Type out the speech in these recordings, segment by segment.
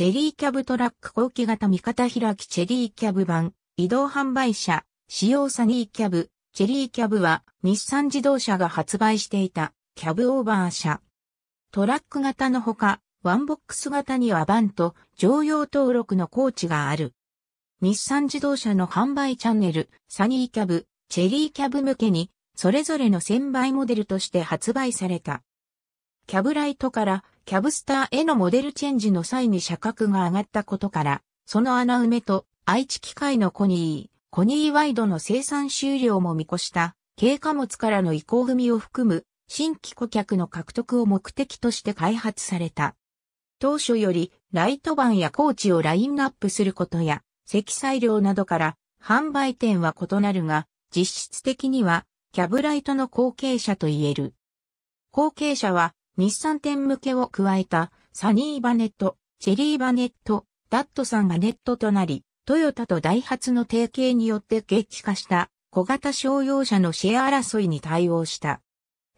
チェリーキャブトラック後期型味方開きチェリーキャブ版、移動販売車、使用サニーキャブ、チェリーキャブは日産自動車が発売していたキャブオーバー車。トラック型のほか、ワンボックス型にはバンと常用登録のコーチがある。日産自動車の販売チャンネル、サニーキャブ、チェリーキャブ向けに、それぞれの1000倍モデルとして発売された。キャブライトからキャブスターへのモデルチェンジの際に社格が上がったことから、その穴埋めと愛知機械のコニー、コニーワイドの生産終了も見越した、軽貨物からの移行組を含む新規顧客の獲得を目的として開発された。当初よりライト版やコーチをラインナップすることや、積載量などから販売店は異なるが、実質的にはキャブライトの後継者と言える。後継者は日産店向けを加えたサニー・バネット、チェリー・バネット、ダットさんがネットとなり、トヨタとダイハツの提携によって激化した小型商用車のシェア争いに対応した。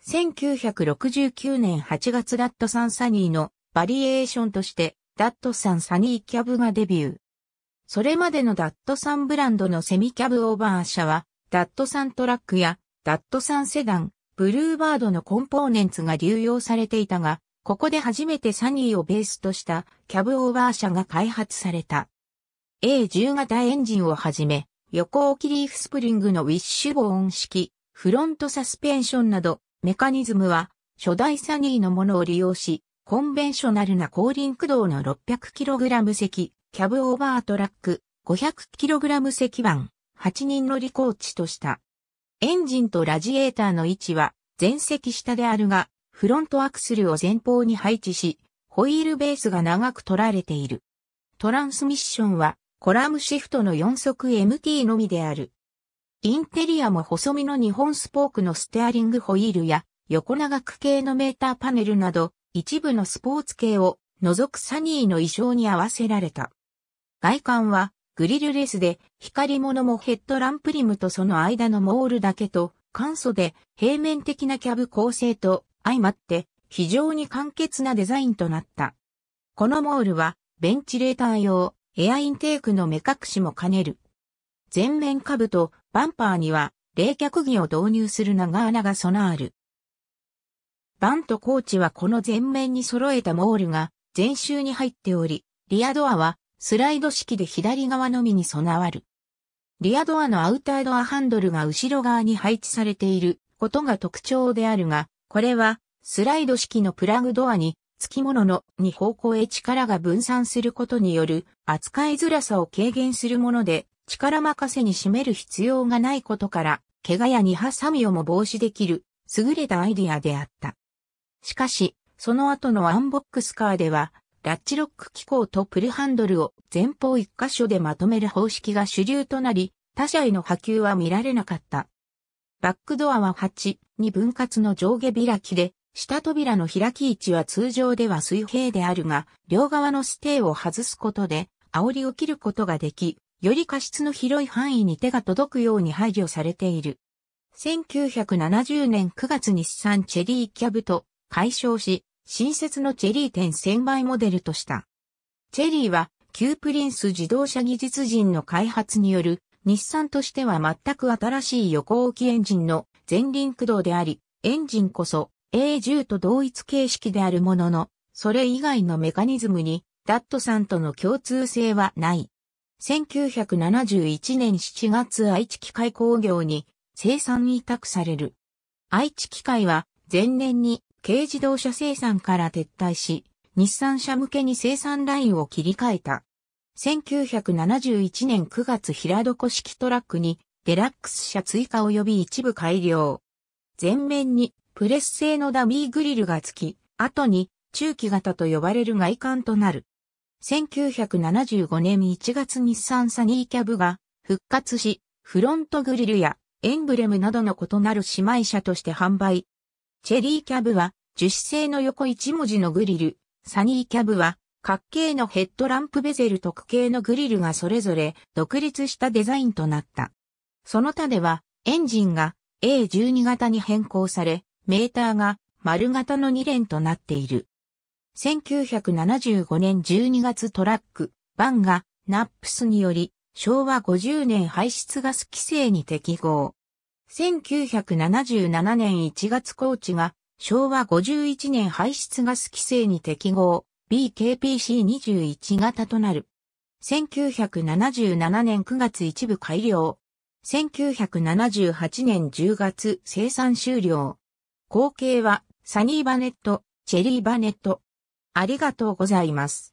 1969年8月ダットサンサニーのバリエーションとしてダットサンサニーキャブがデビュー。それまでのダットサンブランドのセミキャブオーバー車はダットサントラックやダットサンセダン、ブルーバードのコンポーネンツが流用されていたが、ここで初めてサニーをベースとしたキャブオーバー車が開発された。A10 型エンジンをはじめ、横置きリーフスプリングのウィッシュボーン式、フロントサスペンションなど、メカニズムは、初代サニーのものを利用し、コンベンショナルな後輪駆動の 600kg 席、キャブオーバートラック、500kg 席版、8人乗りコーチとした。エンジンとラジエーターの位置は前席下であるが、フロントアクセルを前方に配置し、ホイールベースが長く取られている。トランスミッションはコラムシフトの4速 MT のみである。インテリアも細身の日本スポークのステアリングホイールや横長区系のメーターパネルなど一部のスポーツ系を除くサニーの衣装に合わせられた。外観はグリルレスで、光物もヘッドランプリムとその間のモールだけと、簡素で平面的なキャブ構成と相まって、非常に簡潔なデザインとなった。このモールは、ベンチレーター用、エアインテークの目隠しも兼ねる。前面下部とバンパーには、冷却儀を導入する長穴が備わる。バンとコーチはこの前面に揃えたモールが、全周に入っており、リアドアはスライド式で左側のみに備わる。リアドアのアウタードアハンドルが後ろ側に配置されていることが特徴であるが、これはスライド式のプラグドアに付き物の2方向へ力が分散することによる扱いづらさを軽減するもので力任せに締める必要がないことから怪我や二ハサミをも防止できる優れたアイディアであった。しかし、その後のアンボックスカーではラッチロック機構とプルハンドルを前方一箇所でまとめる方式が主流となり、他社への波及は見られなかった。バックドアは8に分割の上下開きで、下扉の開き位置は通常では水平であるが、両側のステーを外すことで、煽りを切ることができ、より過失の広い範囲に手が届くように配慮されている。1970年9月に産チェリーキャブと解消し、新設のチェリー店1000倍モデルとした。チェリーは、旧プリンス自動車技術人の開発による、日産としては全く新しい横置きエンジンの前輪駆動であり、エンジンこそ A10 と同一形式であるものの、それ以外のメカニズムに、ダットさんとの共通性はない。1971年7月愛知機械工業に生産委託される。愛知機械は前年に軽自動車生産から撤退し、日産車向けに生産ラインを切り替えた。1971年9月平床式トラックにデラックス車追加及び一部改良。前面にプレス製のダミーグリルが付き、後に中期型と呼ばれる外観となる。1975年1月日産サニーキャブが復活し、フロントグリルやエンブレムなどの異なる姉妹車として販売、チェリーキャブは、樹脂製の横一文字のグリル。サニーキャブは、角形のヘッドランプベゼル特系のグリルがそれぞれ独立したデザインとなった。その他では、エンジンが A12 型に変更され、メーターが丸型の2連となっている。1975年12月トラック、バンがナップスにより、昭和50年排出ガス規制に適合。1977年1月高知が昭和51年排出ガス規制に適合 BKPC21 型となる。1977年9月一部改良。1978年10月生産終了。後継はサニーバネット、チェリーバネット。ありがとうございます。